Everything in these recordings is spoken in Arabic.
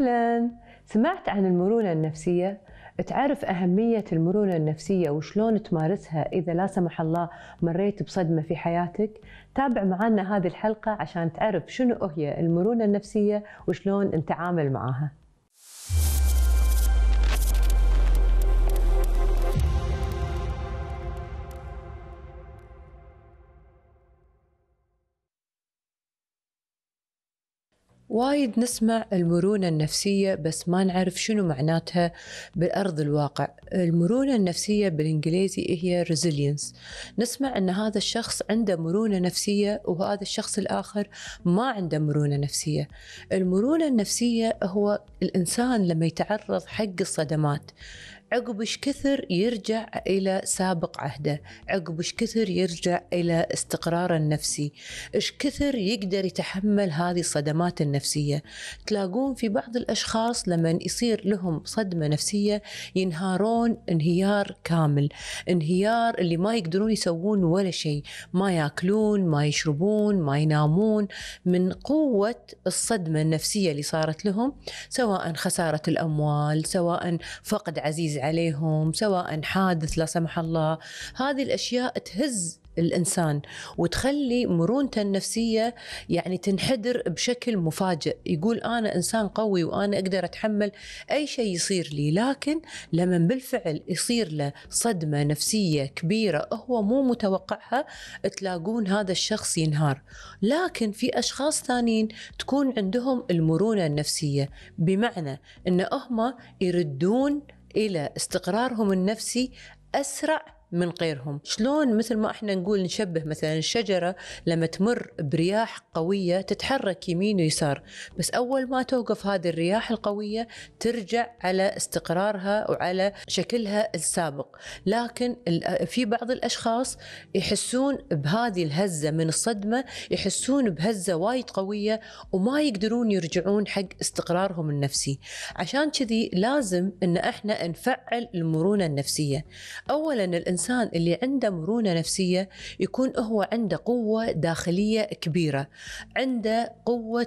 أهلا سمعت عن المرونة النفسية؟ تعرف أهمية المرونة النفسية وشلون تمارسها إذا لا سمح الله مريت بصدمة في حياتك تابع معنا هذه الحلقة عشان تعرف شنو هي المرونة النفسية وشلون نتعامل معها وايد نسمع المرونة النفسية بس ما نعرف شنو معناتها بالأرض الواقع المرونة النفسية بالإنجليزي هي resilience نسمع أن هذا الشخص عنده مرونة نفسية وهذا الشخص الآخر ما عنده مرونة نفسية المرونة النفسية هو الإنسان لما يتعرض حق الصدمات عقب ايش كثر يرجع الى سابق عهده عقب ايش كثر يرجع الى استقراره النفسي ايش كثر يقدر يتحمل هذه الصدمات النفسية النفسية تلاقون في بعض الأشخاص لما يصير لهم صدمة نفسية ينهارون انهيار كامل انهيار اللي ما يقدرون يسوون ولا شيء ما ياكلون ما يشربون ما ينامون من قوة الصدمة النفسية اللي صارت لهم سواء خسارة الأموال سواء فقد عزيز عليهم سواء حادث لا سمح الله هذه الأشياء تهز الانسان وتخلي مرونته النفسيه يعني تنحدر بشكل مفاجئ يقول انا انسان قوي وانا اقدر اتحمل اي شيء يصير لي لكن لما بالفعل يصير له صدمه نفسيه كبيره هو مو متوقعها تلاقون هذا الشخص ينهار لكن في اشخاص ثانيين تكون عندهم المرونه النفسيه بمعنى ان هم يردون الى استقرارهم النفسي اسرع من غيرهم شلون مثل ما احنا نقول نشبه مثلا الشجرة لما تمر برياح قوية تتحرك يمين ويسار بس أول ما توقف هذه الرياح القوية ترجع على استقرارها وعلى شكلها السابق لكن في بعض الأشخاص يحسون بهذه الهزة من الصدمة يحسون بهزة وايد قوية وما يقدرون يرجعون حق استقرارهم النفسي عشان كذي لازم ان احنا نفعل المرونة النفسية اولا الانسان الإنسان اللي عنده مرونة نفسية يكون هو عنده قوة داخلية كبيرة عنده قوة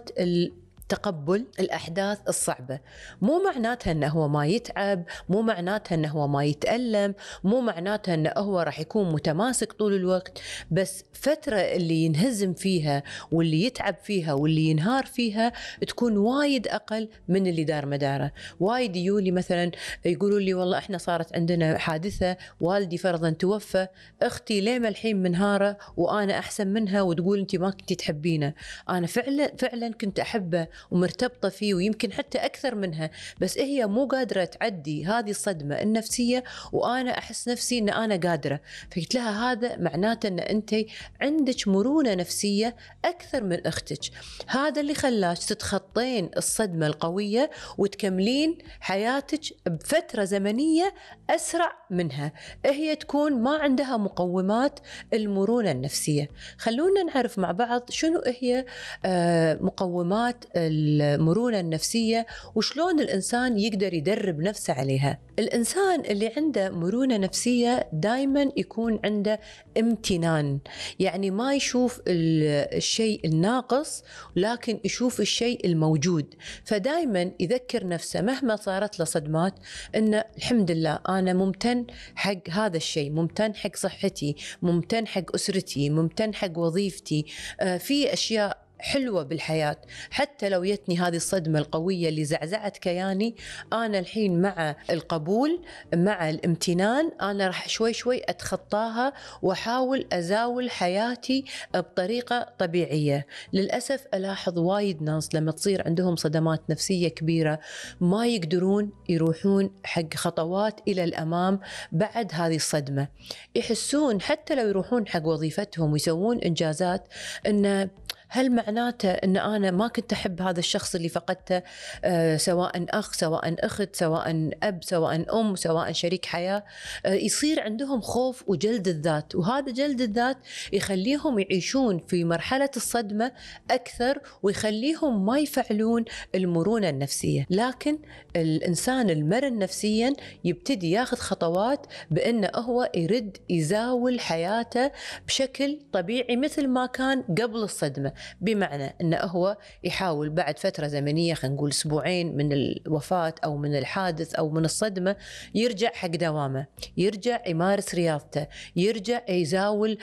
تقبل الأحداث الصعبة مو معناتها أنه هو ما يتعب مو معناتها أنه هو ما يتألم مو معناتها أنه هو راح يكون متماسك طول الوقت بس فترة اللي ينهزم فيها واللي يتعب فيها واللي ينهار فيها تكون وايد أقل من اللي دار مداره وايد يولي مثلا يقولوا لي والله إحنا صارت عندنا حادثة والدي فرضا توفى أختي ليه ما الحين منهارة وأنا أحسن منها وتقول أنت ما كنت تحبينه أنا فعلا فعلا كنت أحبه ومرتبطة فيه ويمكن حتى أكثر منها بس إيه هي مو قادرة تعدي هذه الصدمة النفسية وأنا أحس نفسي أن أنا قادرة فقلت لها هذا معناته أن أنت عندك مرونة نفسية أكثر من أختك هذا اللي خلاك تتخطين الصدمة القوية وتكملين حياتك بفترة زمنية أسرع منها إيه هي تكون ما عندها مقومات المرونة النفسية خلونا نعرف مع بعض شنو إيه هي آه، مقومات آه، المرونة النفسية وشلون الإنسان يقدر يدرب نفسه عليها الإنسان اللي عنده مرونة نفسية دايما يكون عنده امتنان يعني ما يشوف الشيء الناقص لكن يشوف الشيء الموجود فدايما يذكر نفسه مهما صارت له صدمات أن الحمد لله أنا ممتن حق هذا الشيء ممتن حق صحتي ممتن حق أسرتي ممتن حق وظيفتي آه، في أشياء حلوة بالحياة حتى لو يتني هذه الصدمة القوية اللي زعزعت كياني أنا الحين مع القبول مع الامتنان أنا راح شوي شوي أتخطاها وأحاول أزاول حياتي بطريقة طبيعية للأسف ألاحظ وايد ناس لما تصير عندهم صدمات نفسية كبيرة ما يقدرون يروحون حق خطوات إلى الأمام بعد هذه الصدمة يحسون حتى لو يروحون حق وظيفتهم ويسوون إنجازات أنه هل معناته ان انا ما كنت احب هذا الشخص اللي فقدته آه، سواء اخ سواء اخت سواء اب سواء ام سواء شريك حياه آه، يصير عندهم خوف وجلد الذات وهذا جلد الذات يخليهم يعيشون في مرحله الصدمه اكثر ويخليهم ما يفعلون المرونه النفسيه لكن الانسان المرن نفسيا يبتدي ياخذ خطوات بانه هو يرد يزاول حياته بشكل طبيعي مثل ما كان قبل الصدمه بمعنى أنه هو يحاول بعد فترة زمنية خلينا نقول أسبوعين من الوفاة أو من الحادث أو من الصدمة يرجع حق دوامه يرجع يمارس رياضته يرجع يزاول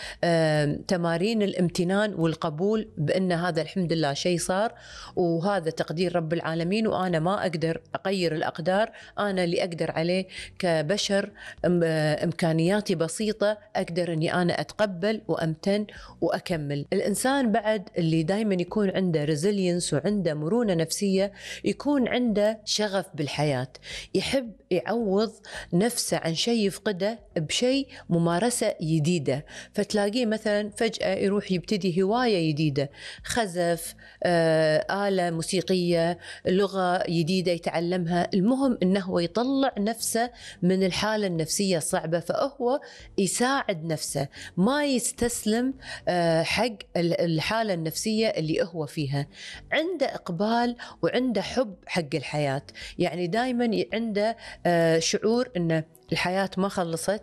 تمارين الامتنان والقبول بأن هذا الحمد لله شيء صار وهذا تقدير رب العالمين وأنا ما أقدر أغير الأقدار أنا اللي أقدر عليه كبشر إمكانياتي بسيطة أقدر أني أنا أتقبل وأمتن وأكمل الإنسان بعد اللي دائما يكون عنده ريزيلينس وعنده مرونه نفسيه يكون عنده شغف بالحياه يحب يعوض نفسه عن شيء يفقده بشيء ممارسه جديده فتلاقيه مثلا فجاه يروح يبتدي هوايه جديده خزف آه اله موسيقيه لغه جديده يتعلمها المهم انه هو يطلع نفسه من الحاله النفسيه الصعبه فهو يساعد نفسه ما يستسلم آه حق الحاله النفسيه النفسية اللي هو فيها عنده إقبال وعنده حب حق الحياة يعني دايما عنده آه، شعور أنه الحياة ما خلصت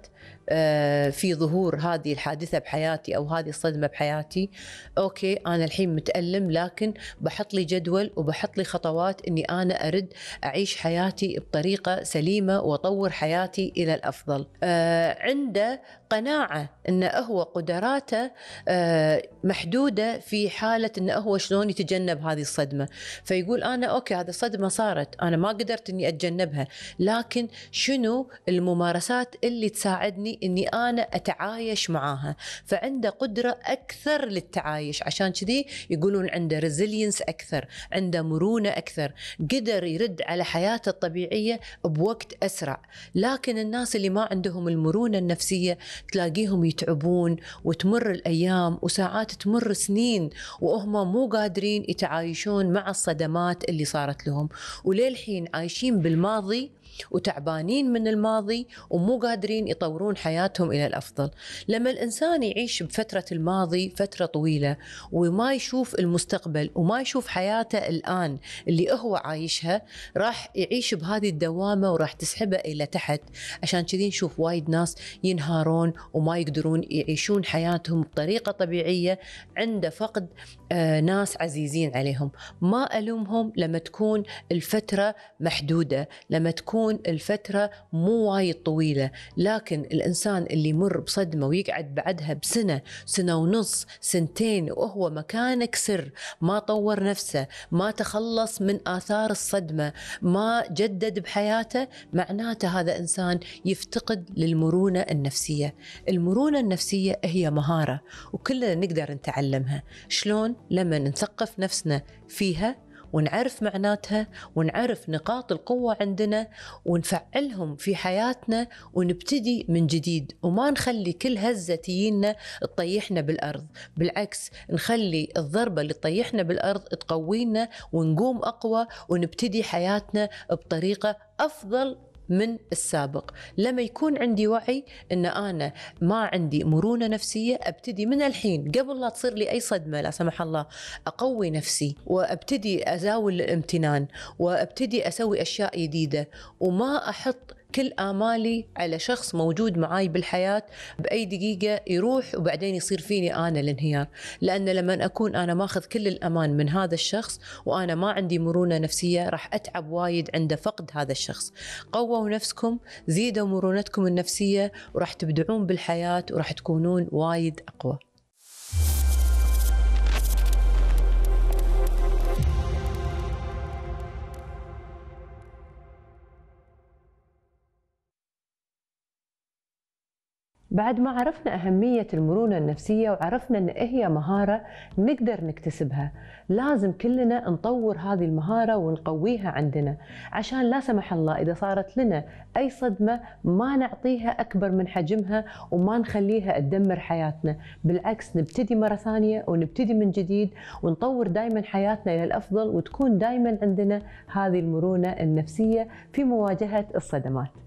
آه، في ظهور هذه الحادثة بحياتي أو هذه الصدمة بحياتي أوكي أنا الحين متألم لكن بحط لي جدول وبحط لي خطوات أني أنا أرد أعيش حياتي بطريقة سليمة وأطور حياتي إلى الأفضل آه، عنده قناعة أنه هو قدراته آه، محدودة في حالة أنه هو شلون يتجنب هذه الصدمة فيقول أنا أوكي هذه الصدمة صارت أنا ما قدرت أني أتجنبها لكن شنو الم الممارسات اللي تساعدني اني انا اتعايش معاها فعنده قدره اكثر للتعايش عشان كذي يقولون عنده ريزيلينس اكثر عنده مرونه اكثر قدر يرد على حياته الطبيعيه بوقت اسرع لكن الناس اللي ما عندهم المرونه النفسيه تلاقيهم يتعبون وتمر الايام وساعات تمر سنين وهم مو قادرين يتعايشون مع الصدمات اللي صارت لهم وللحين عايشين بالماضي وتعبانين من الماضي ومو قادرين يطورون حياتهم الى الافضل لما الانسان يعيش بفتره الماضي فتره طويله وما يشوف المستقبل وما يشوف حياته الان اللي هو عايشها راح يعيش بهذه الدوامه وراح تسحبه الى تحت عشان كذي نشوف وايد ناس ينهارون وما يقدرون يعيشون حياتهم بطريقه طبيعيه عنده فقد آه، ناس عزيزين عليهم ما الومهم لما تكون الفتره محدوده لما تكون تكون الفتره مو وايد طويله لكن الانسان اللي يمر بصدمه ويقعد بعدها بسنه سنه ونص سنتين وهو مكانك سر ما طور نفسه ما تخلص من اثار الصدمه ما جدد بحياته معناته هذا انسان يفتقد للمرونه النفسيه المرونه النفسيه هي مهاره وكلنا نقدر نتعلمها شلون لما نثقف نفسنا فيها ونعرف معناتها ونعرف نقاط القوة عندنا ونفعلهم في حياتنا ونبتدي من جديد وما نخلي كل هزة تجينا تطيحنا بالأرض بالعكس نخلي الضربة اللي تطيحنا بالأرض تقوينا ونقوم أقوى ونبتدي حياتنا بطريقة أفضل من السابق لما يكون عندي وعي ان انا ما عندي مرونه نفسيه ابتدي من الحين قبل لا تصير لي اي صدمه لا سمح الله اقوي نفسي وابتدي ازاول الامتنان وابتدي اسوي اشياء جديده وما احط كل آمالي على شخص موجود معاي بالحياة بأي دقيقة يروح وبعدين يصير فيني أنا الانهيار لأن لما أكون أنا ماخذ كل الأمان من هذا الشخص وأنا ما عندي مرونة نفسية راح أتعب وايد عند فقد هذا الشخص قووا نفسكم زيدوا مرونتكم النفسية وراح تبدعون بالحياة وراح تكونون وايد أقوى بعد ما عرفنا أهمية المرونة النفسية وعرفنا أن هي مهارة نقدر نكتسبها لازم كلنا نطور هذه المهارة ونقويها عندنا عشان لا سمح الله إذا صارت لنا أي صدمة ما نعطيها أكبر من حجمها وما نخليها تدمر حياتنا بالعكس نبتدي مرة ثانية ونبتدي من جديد ونطور دائما حياتنا إلى الأفضل وتكون دائما عندنا هذه المرونة النفسية في مواجهة الصدمات